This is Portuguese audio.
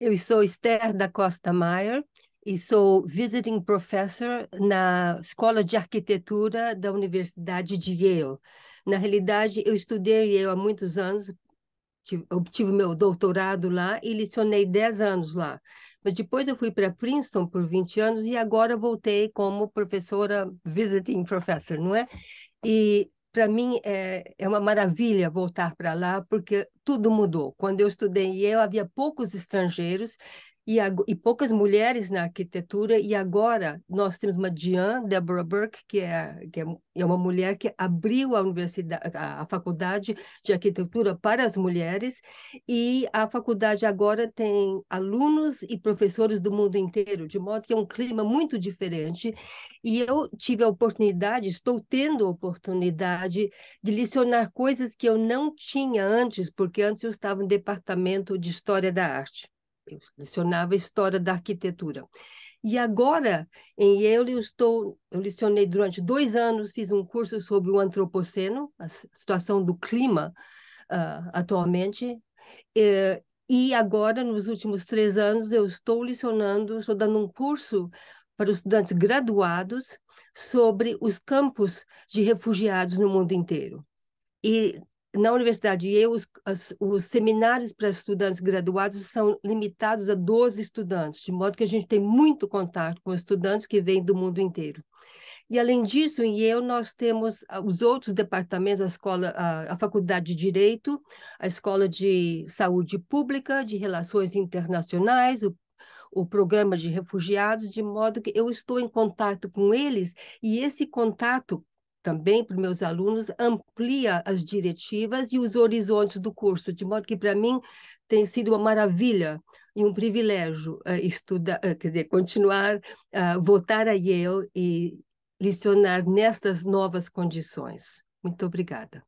Eu sou Esther da Costa Maier e sou visiting professor na Escola de Arquitetura da Universidade de Yale. Na realidade, eu estudei Yale há muitos anos, obtive meu doutorado lá e licionei 10 anos lá. Mas depois eu fui para Princeton por 20 anos e agora voltei como professora visiting professor, não é? E para mim é, é uma maravilha voltar para lá, porque tudo mudou. Quando eu estudei em Yale, havia poucos estrangeiros e, e poucas mulheres na arquitetura, e agora nós temos uma Diane Deborah Burke, que é, que é, é uma mulher que abriu a universidade, a, a, faculdade de arquitetura para as mulheres, e a faculdade agora tem alunos e professores do mundo inteiro, de modo que é um clima muito diferente, e eu tive a oportunidade, estou tendo a oportunidade de licionar coisas que eu não tinha antes, porque antes eu estava no departamento de História da Arte eu lecionava História da Arquitetura. E agora, em Yale, eu, estou, eu lecionei durante dois anos, fiz um curso sobre o antropoceno, a situação do clima uh, atualmente, e, e agora, nos últimos três anos, eu estou lecionando, estou dando um curso para os estudantes graduados sobre os campos de refugiados no mundo inteiro. E na universidade eu, os, as, os seminários para estudantes graduados são limitados a 12 estudantes, de modo que a gente tem muito contato com estudantes que vêm do mundo inteiro. E, além disso, em Yale, nós temos ah, os outros departamentos, a, escola, a, a Faculdade de Direito, a Escola de Saúde Pública, de Relações Internacionais, o o programa de refugiados, de modo que eu estou em contato com eles e esse contato também para meus alunos, amplia as diretivas e os horizontes do curso, de modo que para mim tem sido uma maravilha e um privilégio eh, estudar, eh, quer dizer, continuar, eh, voltar a Yale e lecionar nestas novas condições. Muito obrigada.